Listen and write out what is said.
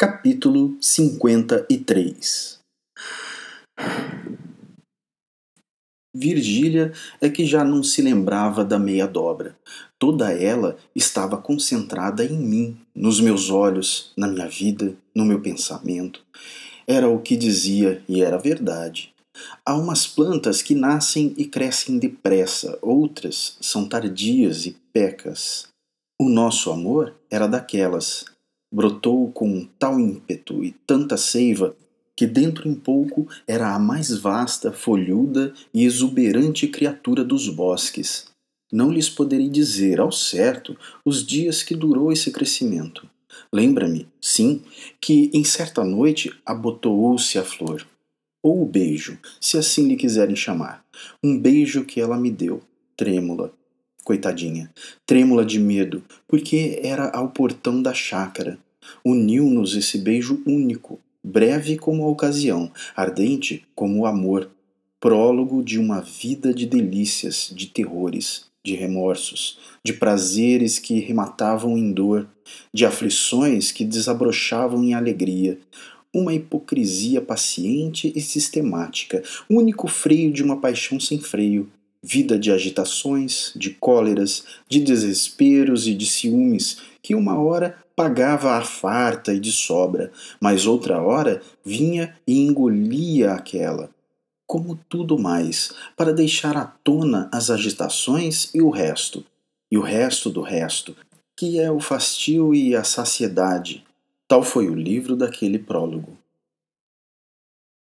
capítulo 53. Virgília é que já não se lembrava da meia dobra. Toda ela estava concentrada em mim, nos meus olhos, na minha vida, no meu pensamento. Era o que dizia e era verdade. Há umas plantas que nascem e crescem depressa, outras são tardias e pecas. O nosso amor era daquelas, brotou com tal ímpeto e tanta seiva que dentro em pouco era a mais vasta, folhuda e exuberante criatura dos bosques. Não lhes poderei dizer ao certo os dias que durou esse crescimento. Lembra-me, sim, que em certa noite abotoou-se a flor. Ou o beijo, se assim lhe quiserem chamar. Um beijo que ela me deu, trêmula, coitadinha, trêmula de medo, porque era ao portão da chácara. Uniu-nos esse beijo único, breve como a ocasião, ardente como o amor, prólogo de uma vida de delícias, de terrores, de remorsos, de prazeres que rematavam em dor, de aflições que desabrochavam em alegria, uma hipocrisia paciente e sistemática, único freio de uma paixão sem freio, vida de agitações, de cóleras, de desesperos e de ciúmes, que uma hora pagava a farta e de sobra, mas outra hora vinha e engolia aquela, como tudo mais, para deixar à tona as agitações e o resto, e o resto do resto, que é o fastio e a saciedade. Tal foi o livro daquele prólogo.